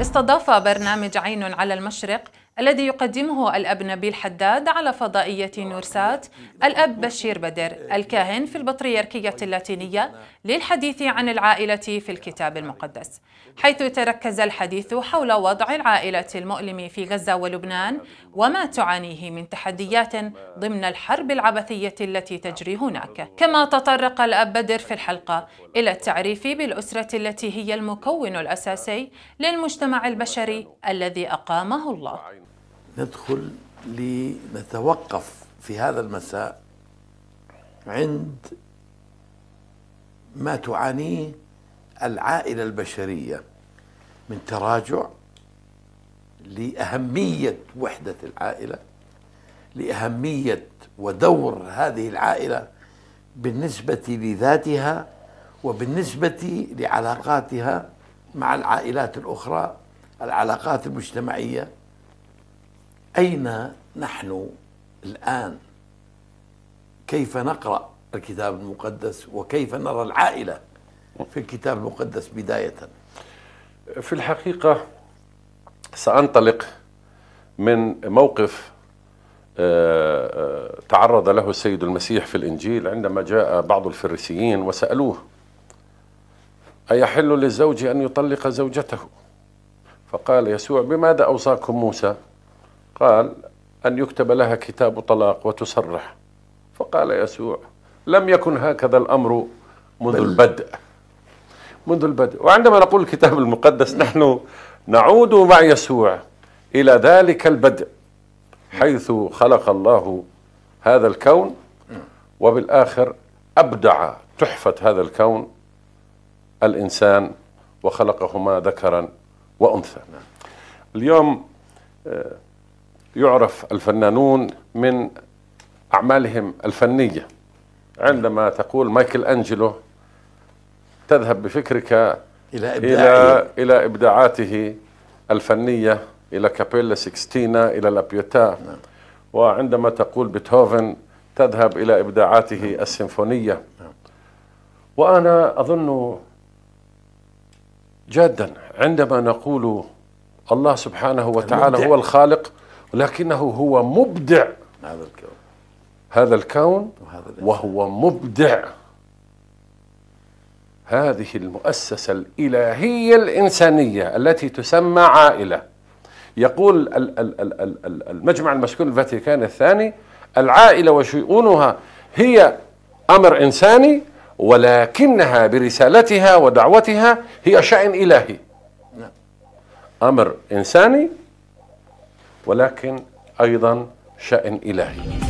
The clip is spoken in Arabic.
استضاف برنامج عين على المشرق الذي يقدمه الأب نبيل حداد على فضائية نورسات الأب بشير بدر الكاهن في البطريركية اللاتينية للحديث عن العائلة في الكتاب المقدس حيث تركز الحديث حول وضع العائلة المؤلم في غزة ولبنان وما تعانيه من تحديات ضمن الحرب العبثية التي تجري هناك كما تطرق الأب بدر في الحلقة إلى التعريف بالأسرة التي هي المكون الأساسي للمجتمع البشري الذي أقامه الله ندخل لنتوقف في هذا المساء عند ما تعانيه العائله البشريه من تراجع لاهميه وحده العائله لاهميه ودور هذه العائله بالنسبه لذاتها وبالنسبه لعلاقاتها مع العائلات الاخرى العلاقات المجتمعيه أين نحن الآن كيف نقرأ الكتاب المقدس وكيف نرى العائلة في الكتاب المقدس بداية في الحقيقة سأنطلق من موقف آه، آه، تعرض له السيد المسيح في الإنجيل عندما جاء بعض الفريسيين وسألوه أيحل للزوج أن يطلق زوجته فقال يسوع بماذا أوصاكم موسى قال أن يكتب لها كتاب طلاق وتصرح فقال يسوع لم يكن هكذا الأمر منذ بل. البدء منذ البدء وعندما نقول الكتاب المقدس نحن نعود مع يسوع إلى ذلك البدء حيث خلق الله هذا الكون وبالآخر أبدع تحفة هذا الكون الإنسان وخلقهما ذكرا وأنثى اليوم آه، يعرف الفنانون من أعمالهم الفنية عندما تقول مايكل أنجلو تذهب بفكرك إلى, إلى, إلى إبداعاته الفنية إلى كابيلا سيكستينا إلى لابيوتا نعم. وعندما تقول بيتهوفن تذهب إلى إبداعاته نعم. السيمفونية نعم. وأنا أظن جادا عندما نقول الله سبحانه وتعالى هو الخالق لكنه هو مبدع هذا الكون هذا الكون وهو مبدع هذه المؤسسة الإلهية الإنسانية التي تسمى عائلة يقول المجمع المسكون الفاتيكان الثاني العائلة وشؤونها هي أمر إنساني ولكنها برسالتها ودعوتها هي شأن إلهي نعم. أمر إنساني ولكن ايضا شان الهي